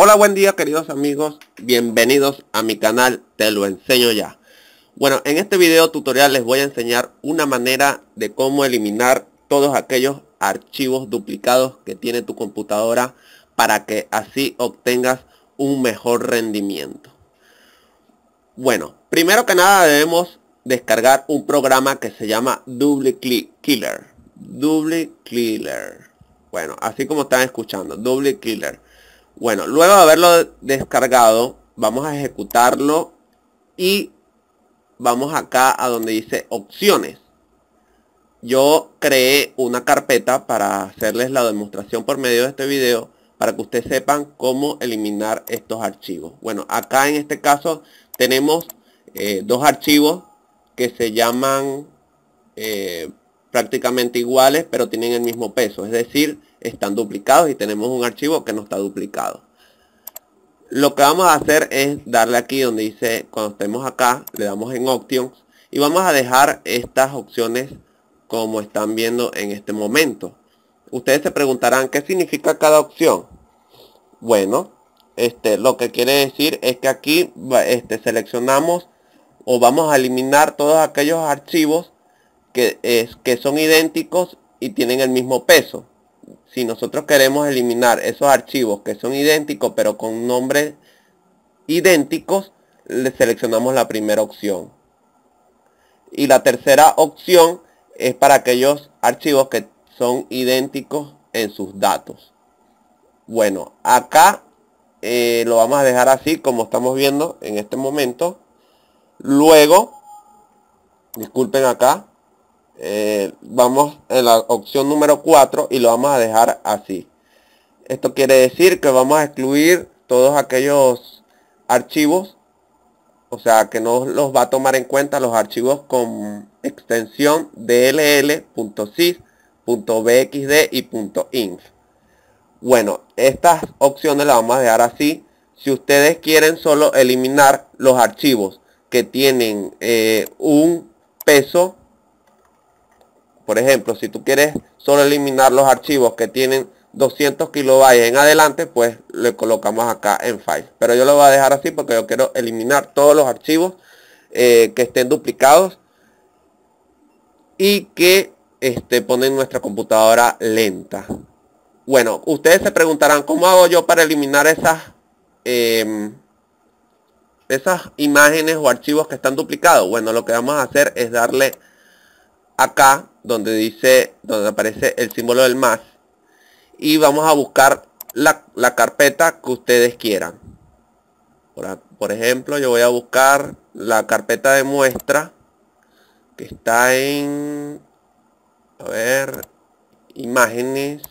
Hola, buen día queridos amigos, bienvenidos a mi canal Te lo enseño ya. Bueno, en este video tutorial les voy a enseñar una manera de cómo eliminar todos aquellos archivos duplicados que tiene tu computadora para que así obtengas un mejor rendimiento. Bueno, primero que nada debemos descargar un programa que se llama Double Click Killer. Double Killer. Bueno, así como están escuchando, Double Killer bueno, luego de haberlo descargado, vamos a ejecutarlo y vamos acá a donde dice opciones. Yo creé una carpeta para hacerles la demostración por medio de este video para que ustedes sepan cómo eliminar estos archivos. Bueno, acá en este caso tenemos eh, dos archivos que se llaman eh, prácticamente iguales, pero tienen el mismo peso. Es decir, están duplicados y tenemos un archivo que no está duplicado. Lo que vamos a hacer es darle aquí donde dice, cuando estemos acá, le damos en Options y vamos a dejar estas opciones como están viendo en este momento. Ustedes se preguntarán, ¿qué significa cada opción? Bueno, este, lo que quiere decir es que aquí este, seleccionamos o vamos a eliminar todos aquellos archivos que, es, que son idénticos y tienen el mismo peso. Si nosotros queremos eliminar esos archivos que son idénticos pero con nombres idénticos, le seleccionamos la primera opción. Y la tercera opción es para aquellos archivos que son idénticos en sus datos. Bueno, acá eh, lo vamos a dejar así como estamos viendo en este momento. Luego, disculpen acá, eh, vamos en la opción número 4 y lo vamos a dejar así. Esto quiere decir que vamos a excluir todos aquellos archivos, o sea que no los va a tomar en cuenta los archivos con extensión dll.sys.bxd y .inf. Bueno, estas opciones las vamos a dejar así. Si ustedes quieren solo eliminar los archivos que tienen eh, un peso por ejemplo, si tú quieres solo eliminar los archivos que tienen 200 kilobytes en adelante, pues le colocamos acá en File. Pero yo lo voy a dejar así porque yo quiero eliminar todos los archivos eh, que estén duplicados y que este, ponen nuestra computadora lenta. Bueno, ustedes se preguntarán, ¿cómo hago yo para eliminar esas, em, esas imágenes o archivos que están duplicados? Bueno, lo que vamos a hacer es darle acá donde dice, donde aparece el símbolo del más y vamos a buscar la, la carpeta que ustedes quieran. Por, ejemplo, yo voy a buscar la carpeta de muestra que está en, a ver, imágenes,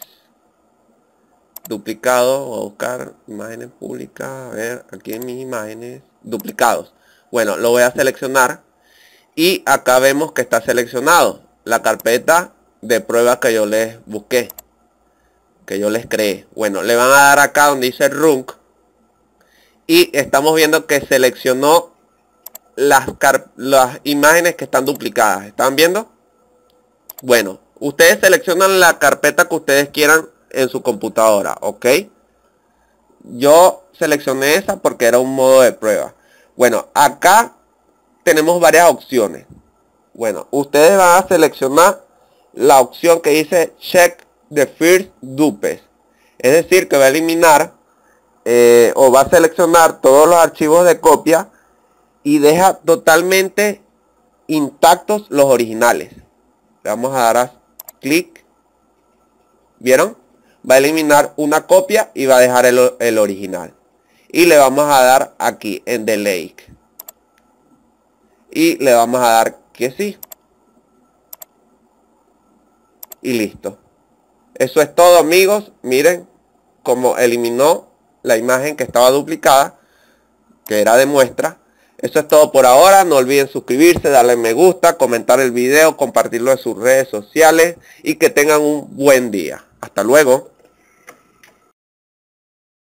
duplicado, a buscar imágenes públicas, a ver, aquí en mis imágenes, duplicados. Bueno, lo voy a seleccionar y acá vemos que está seleccionado la carpeta de pruebas que yo les busqué. Que yo les creé. Bueno, le van a dar acá donde dice Runk. Y estamos viendo que seleccionó las, las imágenes que están duplicadas. ¿Están viendo? Bueno, ustedes seleccionan la carpeta que ustedes quieran en su computadora. ¿Ok? Yo seleccioné esa porque era un modo de prueba. Bueno, acá tenemos varias opciones. Bueno, ustedes van a seleccionar la opción que dice check the first dupes. Es decir, que va a eliminar eh, o va a seleccionar todos los archivos de copia y deja totalmente intactos los originales. Le vamos a dar a clic. ¿Vieron? Va a eliminar una copia y va a dejar el, original. Y le vamos a dar aquí en Delete y le vamos a dar que sí. Y listo. Eso es todo amigos. Miren cómo eliminó la imagen que estaba duplicada, que era de muestra. Eso es todo por ahora. No olviden suscribirse, darle me gusta, comentar el video, compartirlo en sus redes sociales y que tengan un buen día. Hasta luego.